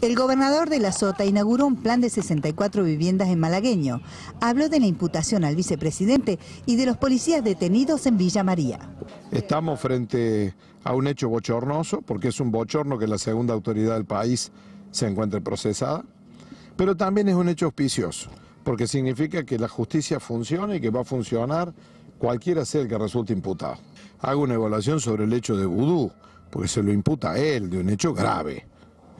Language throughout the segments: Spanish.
El gobernador de la Sota inauguró un plan de 64 viviendas en Malagueño. Habló de la imputación al vicepresidente y de los policías detenidos en Villa María. Estamos frente a un hecho bochornoso, porque es un bochorno que la segunda autoridad del país se encuentre procesada, pero también es un hecho auspicioso, porque significa que la justicia funciona y que va a funcionar cualquiera sea el que resulte imputado. Hago una evaluación sobre el hecho de Vudú, porque se lo imputa a él de un hecho grave.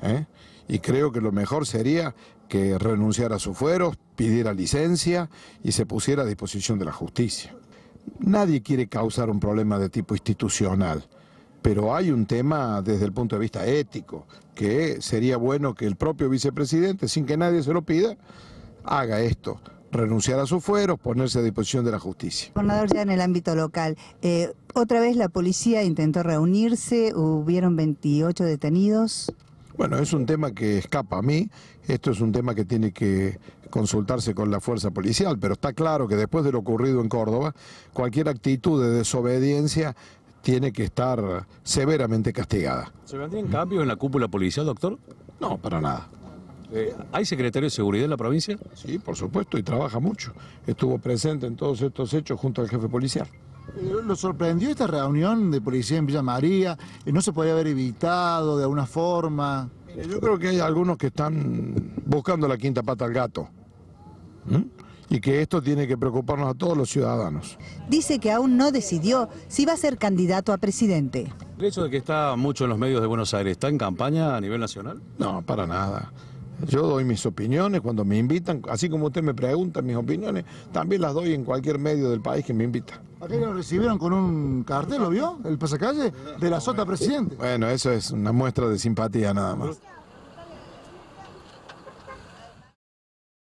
¿eh? y creo que lo mejor sería que renunciara a sus fueros, pidiera licencia y se pusiera a disposición de la justicia. Nadie quiere causar un problema de tipo institucional, pero hay un tema desde el punto de vista ético, que sería bueno que el propio vicepresidente, sin que nadie se lo pida, haga esto, renunciar a sus fueros, ponerse a disposición de la justicia. Gobernador, ya en el ámbito local, eh, otra vez la policía intentó reunirse, hubieron 28 detenidos. Bueno, es un tema que escapa a mí, esto es un tema que tiene que consultarse con la fuerza policial, pero está claro que después de lo ocurrido en Córdoba, cualquier actitud de desobediencia tiene que estar severamente castigada. ¿Se en cambio en la cúpula policial, doctor? No, para nada. Eh, ¿Hay secretario de seguridad en la provincia? Sí, por supuesto, y trabaja mucho. Estuvo presente en todos estos hechos junto al jefe policial. Eh, ¿Lo sorprendió esta reunión de policía en Villa María? Eh, ¿No se podía haber evitado de alguna forma? yo creo que hay algunos que están buscando la quinta pata al gato. y que esto tiene que preocuparnos a todos los ciudadanos. Dice que aún no decidió si va a ser candidato a presidente. El hecho de que está mucho en los medios de Buenos Aires, ¿está en campaña a nivel nacional? No, para nada. Yo doy mis opiniones cuando me invitan, así como usted me pregunta mis opiniones, también las doy en cualquier medio del país que me invita. Aquí lo recibieron con un cartel, ¿lo vio? El pasacalle de la Sota Presidente. Bueno, eso es una muestra de simpatía nada más.